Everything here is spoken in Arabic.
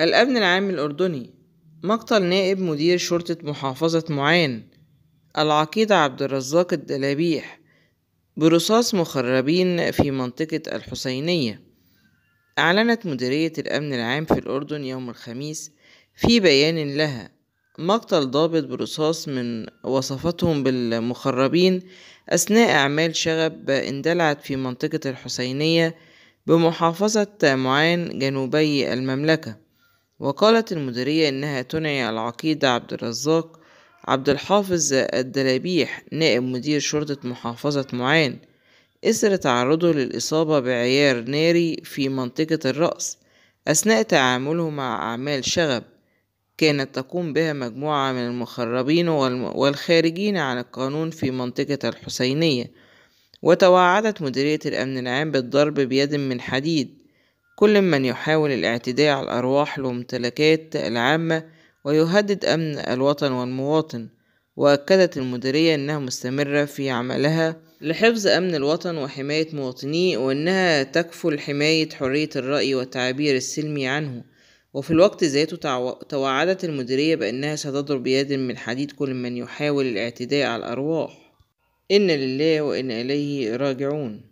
الأمن العام الأردني مقتل نائب مدير شرطة محافظة معان العقيد عبد الرزاق الدلابيح برصاص مخربين في منطقة الحسينية أعلنت مديرية الأمن العام في الأردن يوم الخميس في بيان لها مقتل ضابط برصاص من وصفتهم بالمخربين أثناء أعمال شغب اندلعت في منطقة الحسينية بمحافظة معان جنوبي المملكة وقالت المديرية إنها تنعي العقيد عبد الرزاق عبد الحافظ الدلابيح نائب مدير شرطة محافظة معان إثر تعرضه للإصابة بعيار ناري في منطقة الرأس أثناء تعامله مع أعمال شغب كانت تقوم بها مجموعة من المخربين والخارجين عن القانون في منطقة الحسينية وتوعدت مديرية الأمن العام بالضرب بيد من حديد كل من يحاول الاعتداء على الأرواح والممتلكات العامة ويهدد أمن الوطن والمواطن وأكدت المديرية أنها مستمرة في عملها لحفظ أمن الوطن وحماية مواطنيه وأنها تكفل حماية حرية الرأي والتعبير السلمي عنه وفي الوقت ذاته توعدت المديرية بأنها ستضرب بيد من حديد كل من يحاول الاعتداء على الأرواح إن لله وإن إليه راجعون